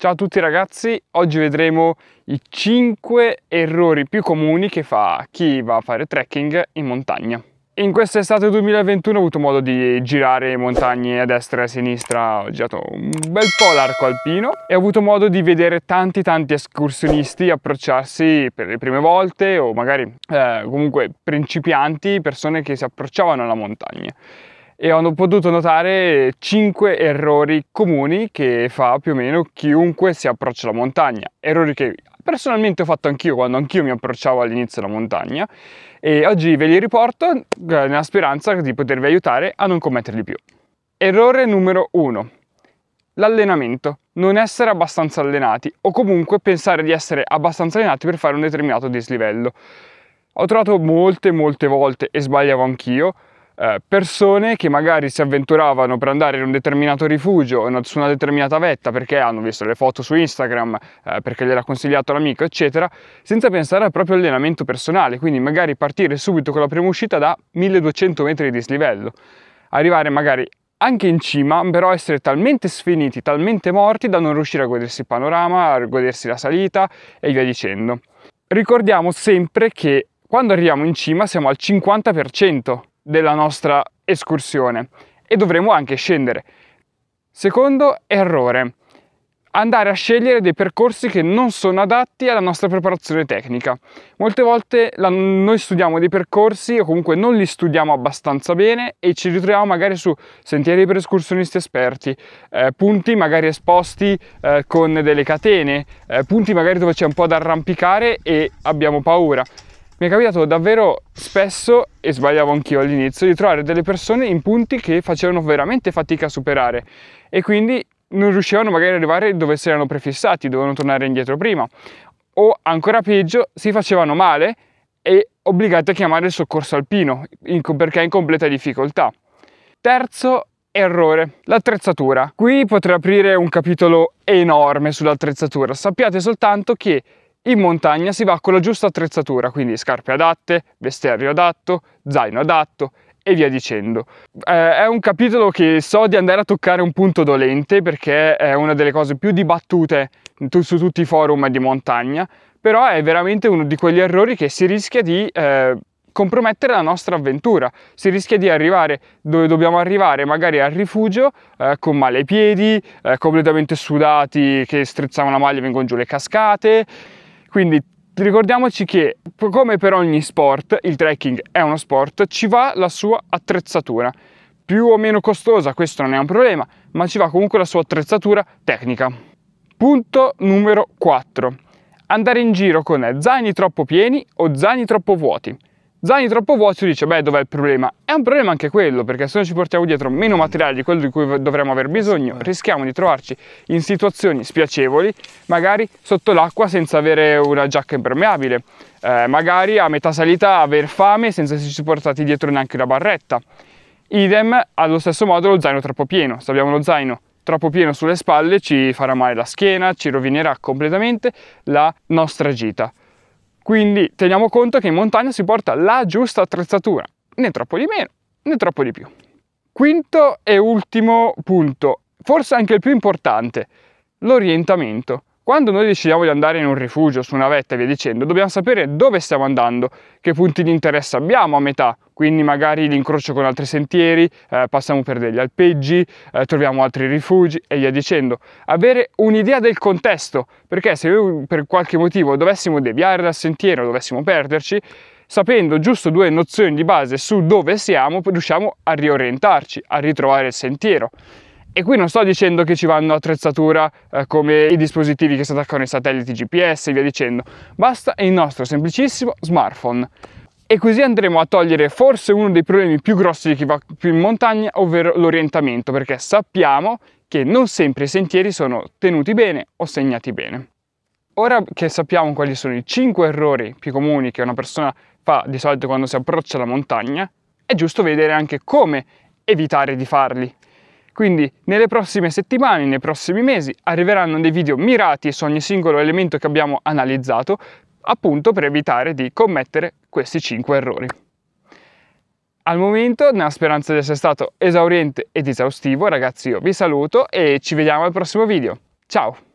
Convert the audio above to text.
Ciao a tutti ragazzi, oggi vedremo i 5 errori più comuni che fa chi va a fare trekking in montagna. In questa estate 2021 ho avuto modo di girare montagne a destra e a sinistra, ho girato un bel po' l'arco alpino e ho avuto modo di vedere tanti tanti escursionisti approcciarsi per le prime volte o magari eh, comunque principianti, persone che si approcciavano alla montagna e hanno potuto notare 5 errori comuni che fa più o meno chiunque si approccia alla montagna, errori che personalmente ho fatto anch'io quando anch'io mi approcciavo all'inizio alla montagna e oggi ve li riporto eh, nella speranza di potervi aiutare a non commetterli più. Errore numero 1. L'allenamento. Non essere abbastanza allenati o comunque pensare di essere abbastanza allenati per fare un determinato dislivello. Ho trovato molte molte volte e sbagliavo anch'io eh, persone che magari si avventuravano per andare in un determinato rifugio su una determinata vetta perché hanno visto le foto su Instagram, eh, perché gliel'ha consigliato l'amico, eccetera, senza pensare al proprio allenamento personale, quindi magari partire subito con la prima uscita da 1200 metri di dislivello, arrivare magari anche in cima, però essere talmente sfiniti, talmente morti da non riuscire a godersi il panorama, a godersi la salita e via dicendo. Ricordiamo sempre che quando arriviamo in cima siamo al 50% della nostra escursione e dovremo anche scendere. Secondo errore, andare a scegliere dei percorsi che non sono adatti alla nostra preparazione tecnica. Molte volte la, noi studiamo dei percorsi o comunque non li studiamo abbastanza bene e ci ritroviamo magari su sentieri per escursionisti esperti, eh, punti magari esposti eh, con delle catene, eh, punti magari dove c'è un po' da arrampicare e abbiamo paura mi è capitato davvero spesso, e sbagliavo anch'io all'inizio, di trovare delle persone in punti che facevano veramente fatica a superare e quindi non riuscivano magari ad arrivare dove si erano prefissati, dovevano tornare indietro prima. O ancora peggio, si facevano male e obbligati a chiamare il soccorso alpino in, perché è in completa difficoltà. Terzo errore, l'attrezzatura. Qui potrei aprire un capitolo enorme sull'attrezzatura. Sappiate soltanto che in montagna si va con la giusta attrezzatura, quindi scarpe adatte, vestiario adatto, zaino adatto e via dicendo. Eh, è un capitolo che so di andare a toccare un punto dolente perché è una delle cose più dibattute su tutti i forum di montagna, però è veramente uno di quegli errori che si rischia di eh, compromettere la nostra avventura, si rischia di arrivare dove dobbiamo arrivare, magari al rifugio, eh, con male ai piedi, eh, completamente sudati che strizzano la maglia e vengono giù le cascate, quindi ricordiamoci che come per ogni sport, il trekking è uno sport, ci va la sua attrezzatura. Più o meno costosa, questo non è un problema, ma ci va comunque la sua attrezzatura tecnica. Punto numero 4. Andare in giro con zaini troppo pieni o zaini troppo vuoti. Zaini troppo vuoti, dice, beh, dov'è il problema? È un problema anche quello, perché se noi ci portiamo dietro meno materiale di quello di cui dovremmo aver bisogno, rischiamo di trovarci in situazioni spiacevoli, magari sotto l'acqua senza avere una giacca impermeabile, eh, magari a metà salita aver fame senza esserci portati dietro neanche una barretta. Idem, allo stesso modo, lo zaino troppo pieno. Se abbiamo lo zaino troppo pieno sulle spalle ci farà male la schiena, ci rovinerà completamente la nostra gita. Quindi teniamo conto che in montagna si porta la giusta attrezzatura, né troppo di meno né troppo di più. Quinto e ultimo punto, forse anche il più importante, l'orientamento. Quando noi decidiamo di andare in un rifugio, su una vetta e via dicendo, dobbiamo sapere dove stiamo andando, che punti di interesse abbiamo a metà, quindi magari l'incrocio con altri sentieri, eh, passiamo per degli alpeggi, eh, troviamo altri rifugi e via dicendo. Avere un'idea del contesto, perché se noi per qualche motivo dovessimo deviare dal sentiero, dovessimo perderci, sapendo giusto due nozioni di base su dove siamo, riusciamo a riorientarci, a ritrovare il sentiero. E qui non sto dicendo che ci vanno attrezzatura eh, come i dispositivi che si attaccano ai satelliti GPS e via dicendo, basta il nostro semplicissimo smartphone. E così andremo a togliere forse uno dei problemi più grossi di chi va più in montagna, ovvero l'orientamento, perché sappiamo che non sempre i sentieri sono tenuti bene o segnati bene. Ora che sappiamo quali sono i 5 errori più comuni che una persona fa di solito quando si approccia alla montagna, è giusto vedere anche come evitare di farli quindi nelle prossime settimane, nei prossimi mesi, arriveranno dei video mirati su ogni singolo elemento che abbiamo analizzato, appunto per evitare di commettere questi 5 errori. Al momento, nella speranza di essere stato esauriente ed esaustivo, ragazzi, io vi saluto e ci vediamo al prossimo video. Ciao!